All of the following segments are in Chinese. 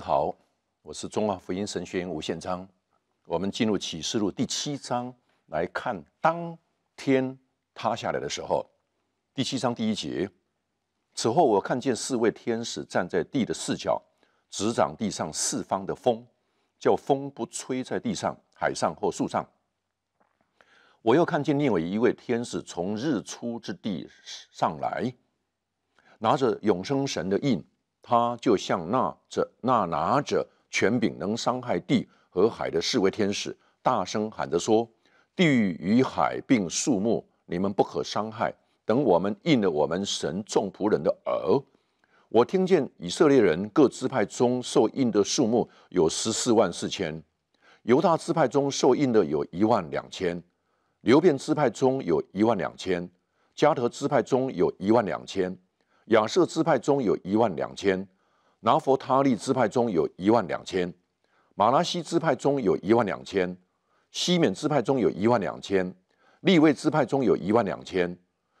好，我是中华福音神学院吴宪章。我们进入启示录第七章来看，当天塌下来的时候，第七章第一节：此后，我看见四位天使站在地的四角，执掌地上四方的风，叫风不吹在地上、海上或树上。我又看见另外一位天使从日出之地上来，拿着永生神的印。他就像那着那拿着权柄能伤害地和海的四位天使，大声喊着说：“地与海并树木，你们不可伤害。等我们应了我们神众仆人的耳，我听见以色列人各支派中受印的数目有十四万四千，犹大支派中受印的有一万两千，流变支派中有一万两千，加特支派中有一万两千。”亚瑟支派中有一万两千，拿佛他利支派中有一万两千，马拉西支派中有一万两千，西缅支派中有一万两千，利位支派中有一万两千，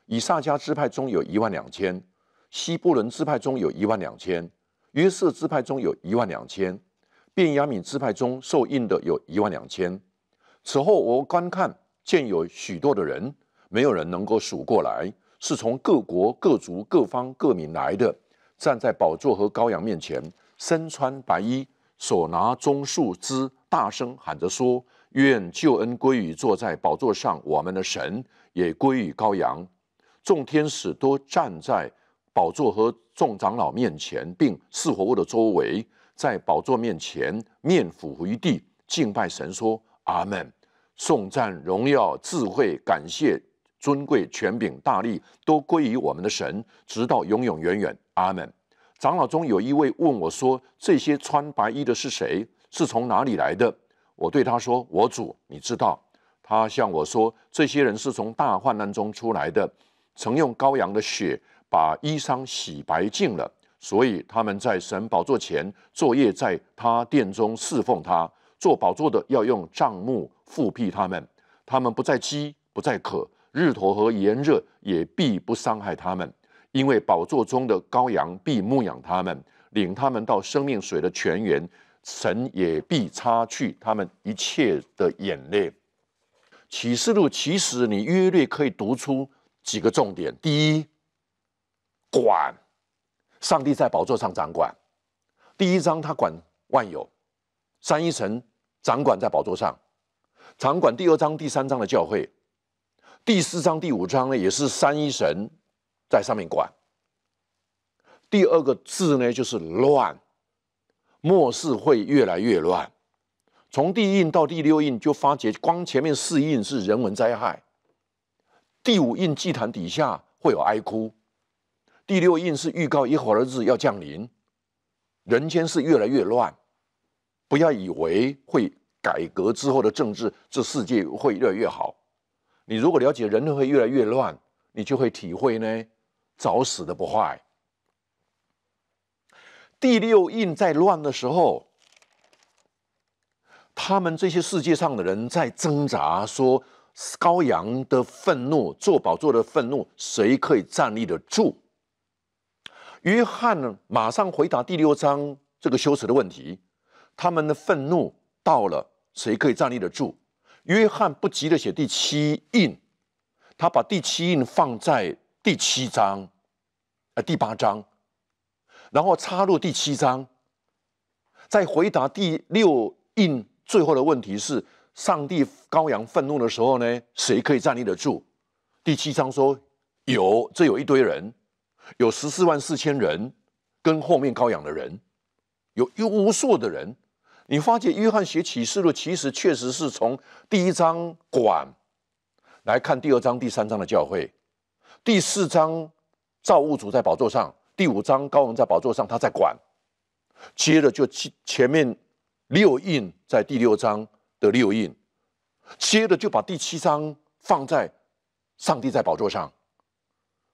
以萨迦支派中有一万两千，西波伦支派中有一万两千，约瑟支派中有一万两千，便雅敏支派中受印的有一万两千。此后我观看，见有许多的人，没有人能够数过来。是从各国各族各方各民来的，站在宝座和羔羊面前，身穿白衣，手拿棕树枝，大声喊着说：“愿救恩归于坐在宝座上我们的神，也归于羔羊。”众天使都站在宝座和众长老面前，并四活物的周围，在宝座面前面俯于地，敬拜神说：“阿门！”颂赞荣耀智慧，感谢。尊贵权柄大利都归于我们的神，直到永永永远。阿门。长老中有一位问我说：“这些穿白衣的是谁？是从哪里来的？”我对他说：“我主，你知道。”他向我说：“这些人是从大患难中出来的，曾用羔羊的血把衣裳洗白净了，所以他们在神宝座前作业，在他殿中侍奉他。做宝座的要用帐幕覆庇他们，他们不再饥，不再渴。”日头和炎热也必不伤害他们，因为宝座中的羔羊必牧养他们，领他们到生命水的泉源。神也必擦去他们一切的眼泪。启示录其实你约略可以读出几个重点：第一，管，上帝在宝座上掌管。第一章他管万有，三一神掌管在宝座上，掌管第二章、第三章的教会。第四章、第五章呢，也是三一神在上面管。第二个字呢，就是乱，末世会越来越乱。从第一印到第六印，就发觉光前面四印是人文灾害，第五印祭坛底下会有哀哭，第六印是预告一会的日子要降临，人间是越来越乱。不要以为会改革之后的政治，这世界会越来越好。你如果了解，人类会越来越乱，你就会体会呢。早死的不坏。第六印在乱的时候，他们这些世界上的人在挣扎，说羔羊的愤怒，做宝座的愤怒，谁可以站立得住？约翰呢，马上回答第六章这个羞耻的问题：他们的愤怒到了，谁可以站立得住？约翰不急着写第七印，他把第七印放在第七章，呃第八章，然后插入第七章，在回答第六印最后的问题是：上帝羔羊愤怒的时候呢，谁可以站立得住？第七章说有，这有一堆人，有十四万四千人，跟后面羔羊的人，有一无数的人。你发觉约翰写启示录，其实确实是从第一章管来看，第二章、第三章的教会，第四章造物主在宝座上，第五章高人在宝座上，他在管，接着就前前面六印在第六章的六印，接着就把第七章放在上帝在宝座上，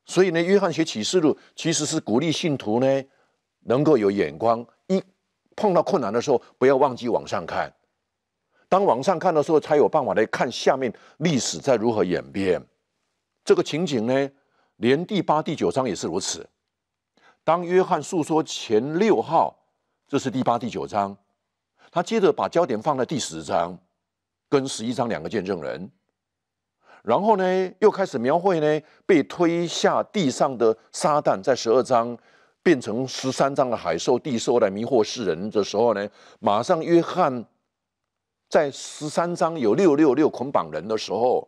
所以呢，约翰写启示录其实是鼓励信徒呢能够有眼光一。碰到困难的时候，不要忘记往上看。当往上看的时候，才有办法来看下面历史在如何演变。这个情景呢，连第八、第九章也是如此。当约翰述说前六号，这是第八、第九章，他接着把焦点放在第十章，跟十一章两个见证人。然后呢，又开始描绘呢被推下地上的撒旦，在十二章。变成十三章的海兽、地兽来迷惑世人的时候呢，马上约翰在十三章有六六六捆绑人的时候，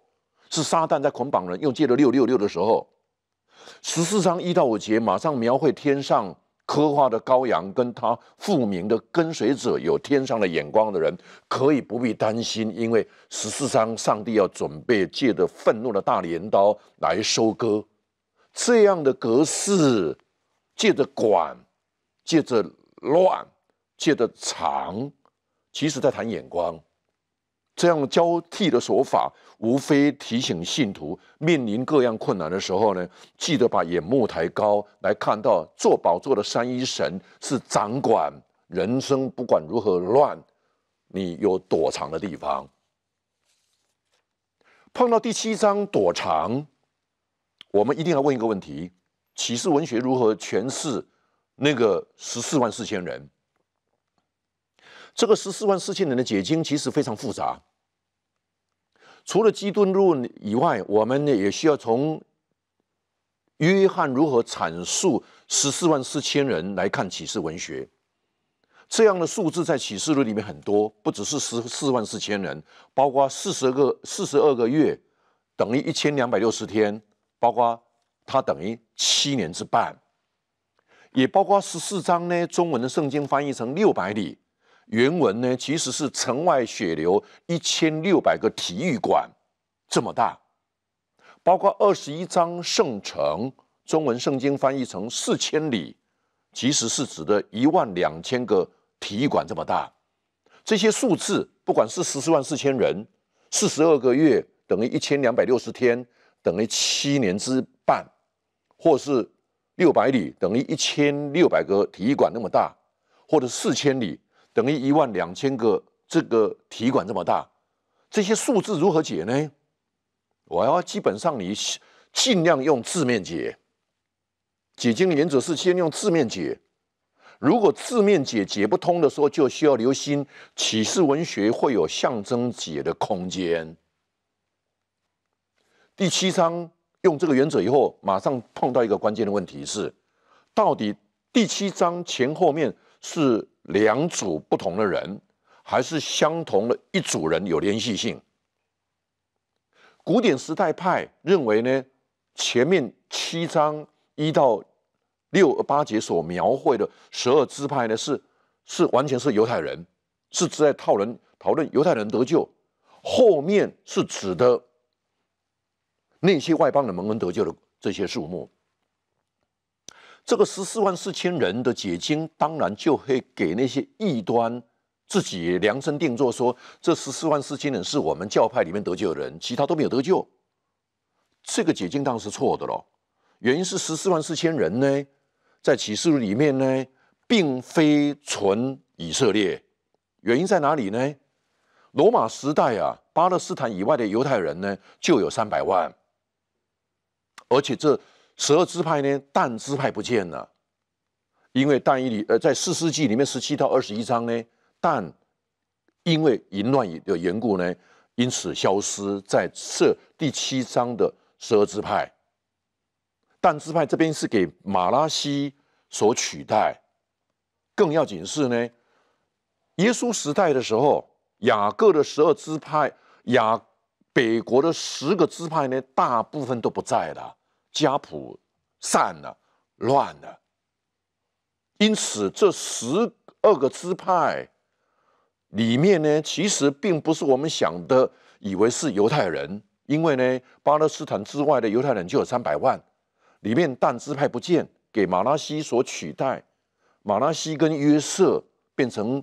是撒旦在捆绑人，用借了六六六的时候，十四章一到五节马上描绘天上刻画的羔羊，跟他复明的跟随者，有天上的眼光的人可以不必担心，因为十四章上帝要准备借着愤怒的大镰刀来收割，这样的格式。借着管，借着乱，借着藏，其实在谈眼光。这样交替的手法，无非提醒信徒面临各样困难的时候呢，记得把眼目抬高来看到坐宝座的三一神是掌管人生，不管如何乱，你有躲藏的地方。碰到第七章躲藏，我们一定要问一个问题。启示文学如何诠释那个十四万四千人？这个十四万四千人的解经其实非常复杂。除了《基顿论》以外，我们也需要从约翰如何阐述十四万四千人来看启示文学。这样的数字在启示录里面很多，不只是十四万四千人，包括四十个、四十二个月等于一千两百六十天，包括。它等于七年之半，也包括十四章呢。中文的圣经翻译成六百里，原文呢其实是城外血流一千六百个体育馆这么大。包括二十一章圣城，中文圣经翻译成四千里，其实是指的一万两千个体育馆这么大。这些数字，不管是十四万四千人，四十二个月等于一千两百六十天，等于七年之半。或是六百里等于一千六百个体育馆那么大，或者四千里等于一万两千个这个体育馆这么大，这些数字如何解呢？我要基本上你尽量用字面解。解经的原则是先用字面解，如果字面解解不通的时候，就需要留心启示文学会有象征解的空间。第七章。用这个原则以后，马上碰到一个关键的问题是：到底第七章前后面是两组不同的人，还是相同的一组人有联系性？古典时代派认为呢，前面七章一到六八节所描绘的十二支派呢，是是完全是犹太人，是只在讨论讨论犹太人得救，后面是指的。那些外邦人蒙恩得救的这些数目，这个十四万四千人的解经，当然就会给那些异端自己量身定做，说这十四万四千人是我们教派里面得救的人，其他都没有得救。这个解经当然是错的咯，原因是十四万四千人呢，在启示录里面呢，并非纯以色列。原因在哪里呢？罗马时代啊，巴勒斯坦以外的犹太人呢，就有三百万。而且这十二支派呢，但支派不见了，因为但以里呃，在四世纪里面十七到二十一章呢，但因为淫乱的缘故呢，因此消失在这第七章的十二支派，但支派这边是给马拉西所取代。更要紧是呢，耶稣时代的时候，雅各的十二支派，雅北国的十个支派呢，大部分都不在了。家谱散了，乱了。因此，这十二个支派里面呢，其实并不是我们想的，以为是犹太人，因为呢，巴勒斯坦之外的犹太人就有三百万。里面但支派不见，给马拉西所取代，马拉西跟约瑟变成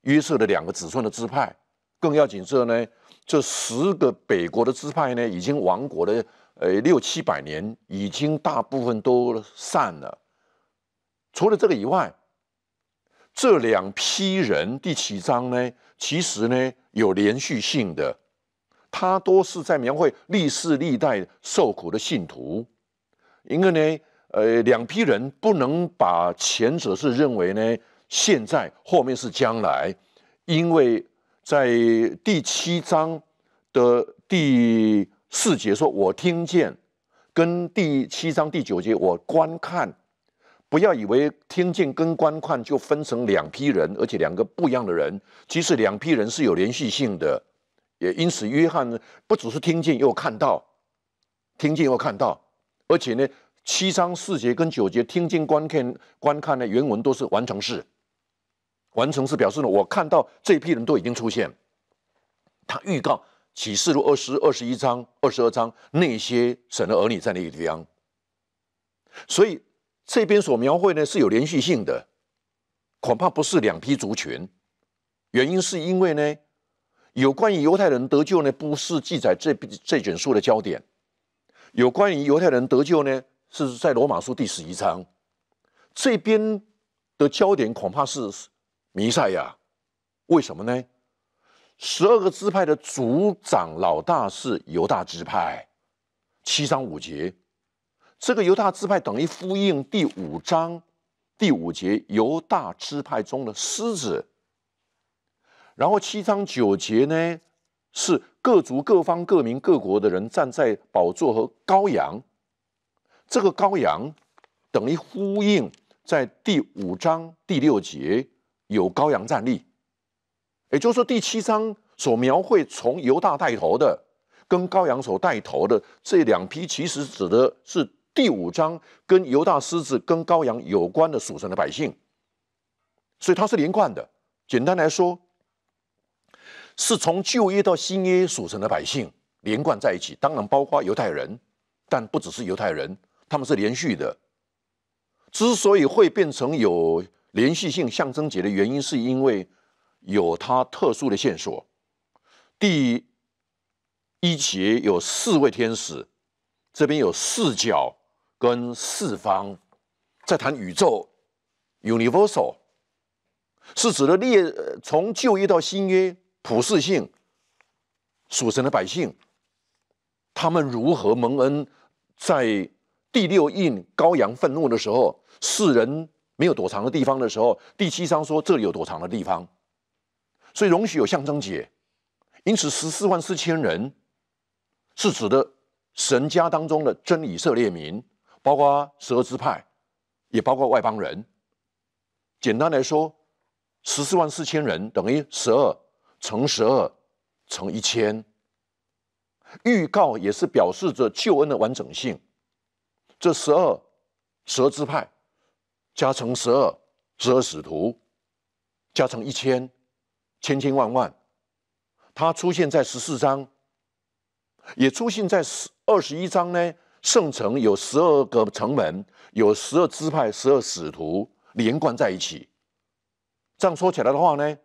约瑟的两个子孙的支派。更要紧是呢，这十个北国的支派呢，已经亡国了。呃，六七百年已经大部分都散了。除了这个以外，这两批人第七章呢，其实呢有连续性的，他都是在描绘历世历代受苦的信徒。因为呢，呃，两批人不能把前者是认为呢现在，后面是将来，因为在第七章的第。四节说：“我听见，跟第七章第九节我观看，不要以为听见跟观看就分成两批人，而且两个不一样的人。其实两批人是有连续性的。也因此，约翰不只是听见又看到，听见又看到，而且呢，七章四节跟九节听见观看观看呢，原文都是完成式，完成式表示呢，我看到这批人都已经出现。他预告。”启示录二十二十一章、二十二章那些神的儿女在那个地方？所以这边所描绘呢是有连续性的，恐怕不是两批族群。原因是因为呢，有关于犹太人得救呢不是记载这这卷书的焦点，有关于犹太人得救呢是在罗马书第十一章。这边的焦点恐怕是弥赛亚，为什么呢？十二个支派的组长老大是犹大支派，七章五节，这个犹大支派等于呼应第五章第五节犹大支派中的狮子。然后七章九节呢，是各族各方各民各国的人站在宝座和羔羊，这个羔羊等于呼应在第五章第六节有羔羊站立。也就是说，第七章所描绘从犹大带头的，跟羔羊所带头的这两批，其实指的是第五章跟犹大狮子跟羔羊有关的属神的百姓，所以它是连贯的。简单来说，是从旧约到新约属神的百姓连贯在一起，当然包括犹太人，但不只是犹太人，他们是连续的。之所以会变成有连续性象征节的原因，是因为。有它特殊的线索。第一节有四位天使，这边有四角跟四方，在谈宇宙 （universal） 是指的列从旧约到新约普世性属神的百姓，他们如何蒙恩？在第六印羔羊愤怒的时候，世人没有躲藏的地方的时候，第七章说这里有躲藏的地方。所以容许有象征解，因此十四万四千人，是指的神家当中的真以色列民，包括十二支派，也包括外邦人。简单来说，十四万四千人等于十二乘十二乘一千。预告也是表示着救恩的完整性。这十二，十二支派，加成十二，十二使徒，加成一千。千千万万，他出现在十四章，也出现在十二十一章呢。圣城有十二个城门，有十二支派，十二使徒连贯在一起。这样说起来的话呢，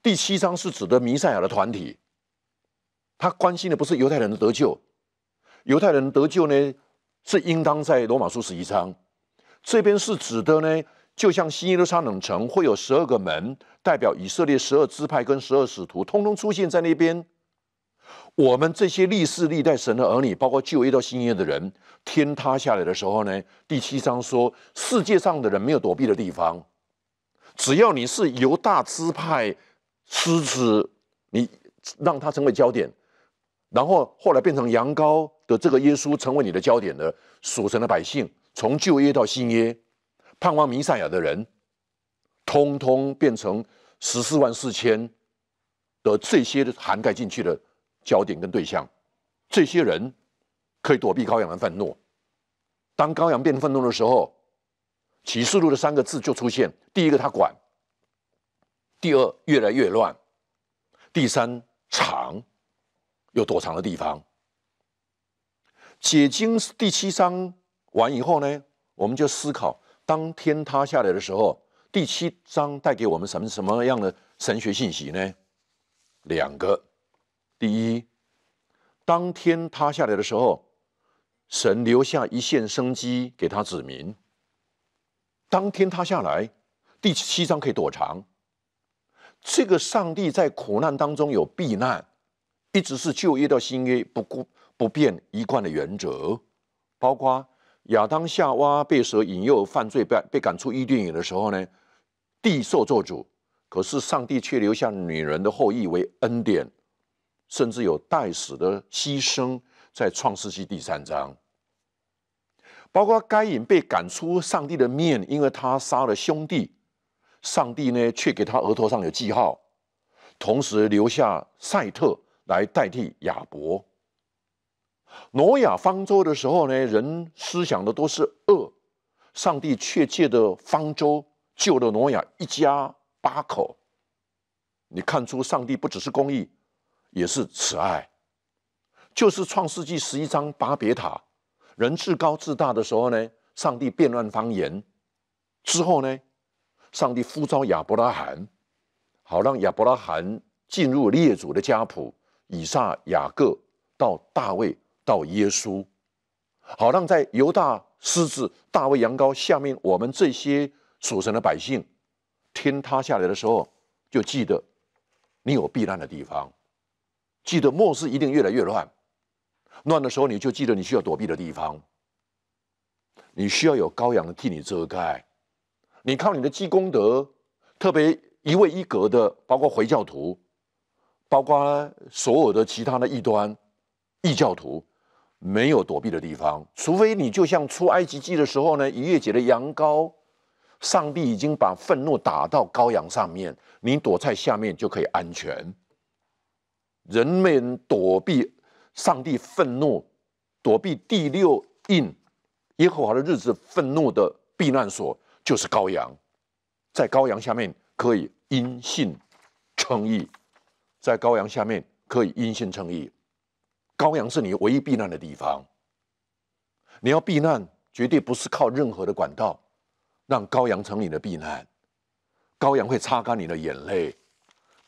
第七章是指的弥赛亚的团体，他关心的不是犹太人的得救，犹太人得救呢是应当在罗马书十一章，这边是指的呢。就像新耶路撒冷城会有十二个门，代表以色列十二支派跟十二使徒，通通出现在那边。我们这些历世历代神的儿女，包括旧约到新约的人，天塌下来的时候呢，第七章说世界上的人没有躲避的地方，只要你是犹大支派狮子，你让他成为焦点，然后后来变成羊羔的这个耶稣成为你的焦点的所神的百姓，从旧约到新约。盼望弥赛亚的人，通通变成十四万四千的这些涵盖进去的焦点跟对象，这些人可以躲避羔羊的愤怒。当羔羊变愤怒的时候，启示录的三个字就出现：第一个他管，第二越来越乱，第三长有躲藏的地方？解经第七章完以后呢，我们就思考。当天塌下来的时候，第七章带给我们什么什么样的神学信息呢？两个，第一，当天塌下来的时候，神留下一线生机给他子民。当天塌下来，第七章可以躲藏。这个上帝在苦难当中有避难，一直是旧约到新约不不不变一贯的原则，包括。亚当夏娃被蛇引诱犯罪被被赶出伊甸园的时候呢，地兽作主，可是上帝却留下女人的后裔为恩典，甚至有代死的牺牲，在创世纪第三章，包括该隐被赶出上帝的面，因为他杀了兄弟，上帝呢却给他额头上有记号，同时留下赛特来代替亚伯。挪亚方舟的时候呢，人思想的都是恶，上帝却借的方舟救了挪亚一家八口。你看出上帝不只是公义，也是慈爱。就是创世纪十一章巴别塔，人自高自大的时候呢，上帝变乱方言，之后呢，上帝呼召亚伯拉罕，好让亚伯拉罕进入列祖的家谱，以撒、雅各到大卫。到耶稣，好让在犹大狮子大卫羊羔下面，我们这些属神的百姓，天塌下来的时候，就记得你有避难的地方；记得末世一定越来越乱，乱的时候你就记得你需要躲避的地方，你需要有羔羊替你遮盖。你靠你的积功德，特别一位一格的，包括回教徒，包括所有的其他的异端、异教徒。没有躲避的地方，除非你就像出埃及记的时候呢，逾越节的羊羔，上帝已经把愤怒打到羔羊上面，你躲在下面就可以安全。人们躲避上帝愤怒，躲避第六印、耶和华的日子愤怒的避难所就是羔羊，在羔羊下面可以阴性称义，在羔羊下面可以阴性称义。羔羊是你唯一避难的地方。你要避难，绝对不是靠任何的管道，让羔羊成你的避难。羔羊会擦干你的眼泪，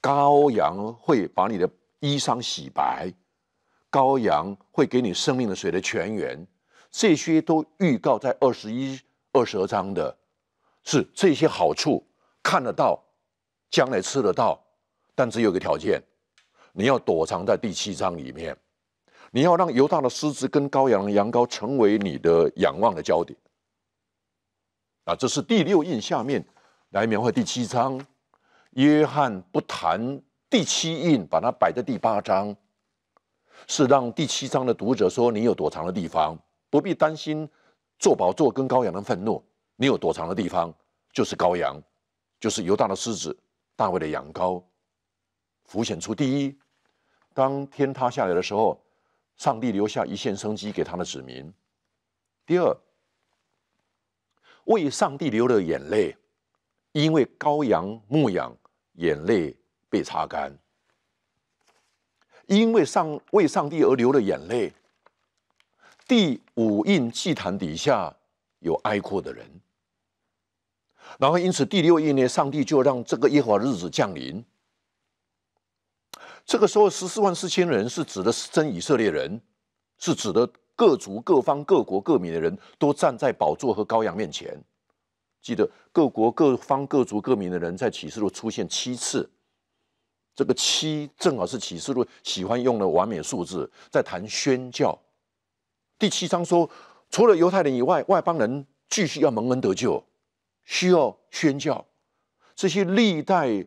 羔羊会把你的衣裳洗白，羔羊会给你生命的水的泉源。这些都预告在二十一、二十二章的，是这些好处看得到，将来吃得到，但只有一个条件，你要躲藏在第七章里面。你要让犹大的狮子跟羔羊的羊羔成为你的仰望的焦点，啊，这是第六印下面来描绘第七章。约翰不谈第七印，把它摆在第八章，是让第七章的读者说：你有躲藏的地方，不必担心做宝座跟羔羊的愤怒。你有躲藏的地方，就是羔羊，就是犹大的狮子，大卫的羊羔，浮现出第一，当天塌下来的时候。上帝留下一线生机给他的子民。第二，为上帝流了眼泪，因为羔羊牧羊眼泪被擦干，因为上为上帝而流了眼泪。第五印祭坛底下有哀哭的人，然后因此第六印呢，上帝就让这个耶和华日子降临。这个时候十四万四千人是指的真以色列人，是指的各族各方各国各民的人都站在宝座和羔羊面前。记得各国各方各族各民的人在启示录出现七次，这个七正好是启示录喜欢用的完美数字，在谈宣教。第七章说，除了犹太人以外，外邦人继续要蒙恩得救，需要宣教。这些历代。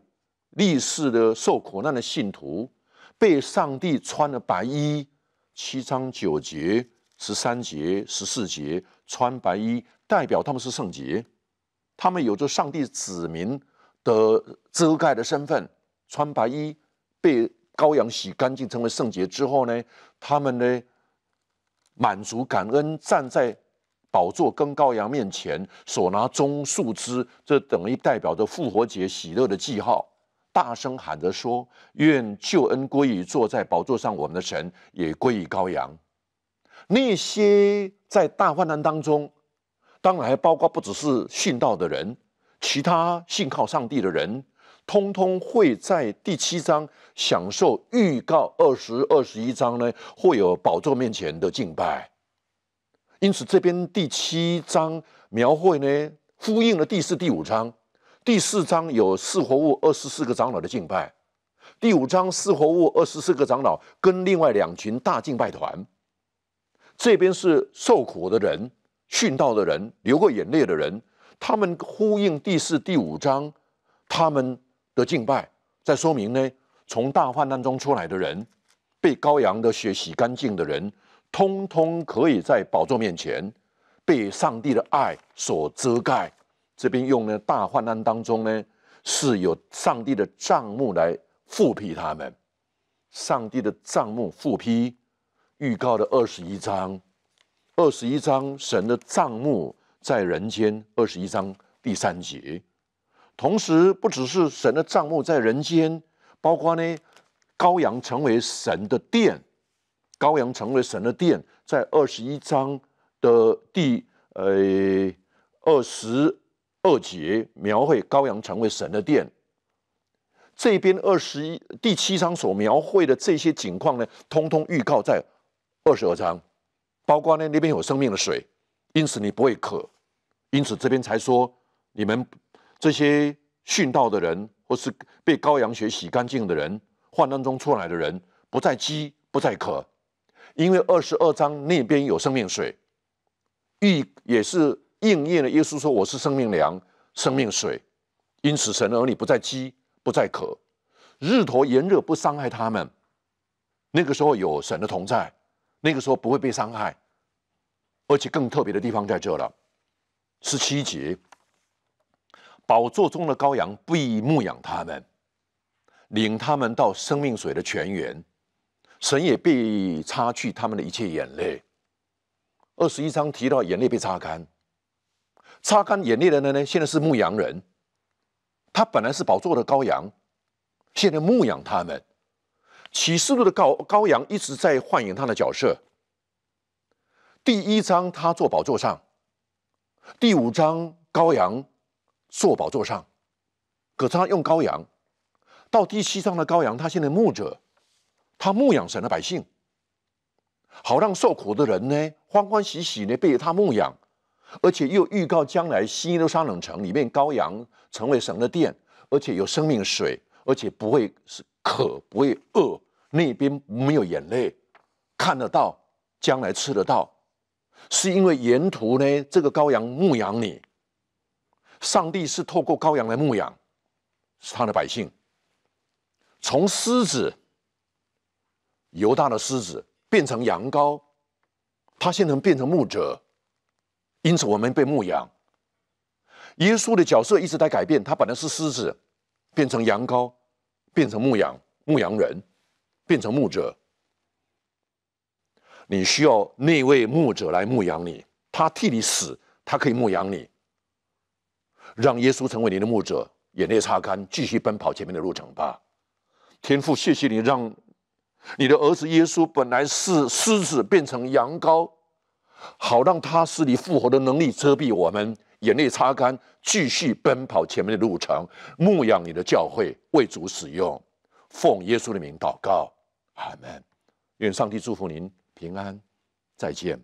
历世的受苦难的信徒，被上帝穿了白衣，七章九节、十三节、十四节穿白衣，代表他们是圣洁。他们有着上帝子民的遮盖的身份，穿白衣被羔羊洗干净，成为圣洁之后呢，他们呢满足感恩，站在宝座跟羔羊面前，手拿棕树枝，这等于代表着复活节喜乐的记号。大声喊着说：“愿救恩归于坐在宝座上我们的神，也归于羔羊。”那些在大患难当中，当然包括不只是信道的人，其他信靠上帝的人，通通会在第七章享受预告二十二、十一章呢，会有宝座面前的敬拜。因此，这边第七章描绘呢，呼应了第四、第五章。第四章有四活物二十四个长老的敬拜，第五章四活物二十四个长老跟另外两群大敬拜团，这边是受苦的人、殉道的人、流过眼泪的人，他们呼应第四、第五章他们的敬拜，在说明呢，从大患难中出来的人，被羔羊的血洗干净的人，通通可以在宝座面前被上帝的爱所遮盖。这边用呢，大患难当中呢，是有上帝的账目来复辟他们，上帝的账目复辟，预告的二十一章，二十一章神的账目在人间，二十一章第三节。同时不只是神的账目在人间，包括呢，羔羊成为神的殿，羔羊成为神的殿，在二十一章的第呃二十。二节描绘羔羊成为神的殿，这边二十一第七章所描绘的这些景况呢，通通预告在二十二章，包括呢那边有生命的水，因此你不会渴，因此这边才说你们这些殉道的人，或是被羔羊血洗干净的人，患难中出来的人，不再饥，不再渴，因为二十二章那边有生命水，预也是。应验了。耶稣说：“我是生命粮，生命水，因此神的儿女不再饥，不再渴。日头炎热不伤害他们。那个时候有神的同在，那个时候不会被伤害。而且更特别的地方在这了。十七节，宝座中的羔羊不牧养他们，领他们到生命水的泉源。神也被擦去他们的一切眼泪。二十一章提到眼泪被擦干。”擦干眼泪的人呢？现在是牧羊人，他本来是宝座的羔羊，现在牧养他们。启示录的羔羔羊一直在扮演他的角色。第一章他坐宝座上，第五章羔羊坐宝座上，可是他用羔羊到第七章的羔羊，他现在牧者，他牧养神的百姓，好让受苦的人呢欢欢喜喜呢被他牧养。而且又预告将来新耶路撒冷城里面羔羊成为神的殿，而且有生命水，而且不会是渴，不会饿。那边没有眼泪，看得到，将来吃得到，是因为沿途呢，这个羔羊牧养你。上帝是透过羔羊来牧养他的百姓，从狮子犹大的狮子变成羊羔，他现在变成牧者。因此，我们被牧养。耶稣的角色一直在改变。他本来是狮子，变成羊羔，变成牧羊牧羊人，变成牧者。你需要那位牧者来牧养你，他替你死，他可以牧养你。让耶稣成为你的牧者，眼泪擦干，继续奔跑前面的路程吧。天父，谢谢你让你的儿子耶稣，本来是狮子，变成羊羔。好，让他使你复活的能力遮蔽我们眼泪，擦干，继续奔跑前面的路程，牧养你的教会，为主使用，奉耶稣的名祷告，阿门。愿上帝祝福您平安，再见。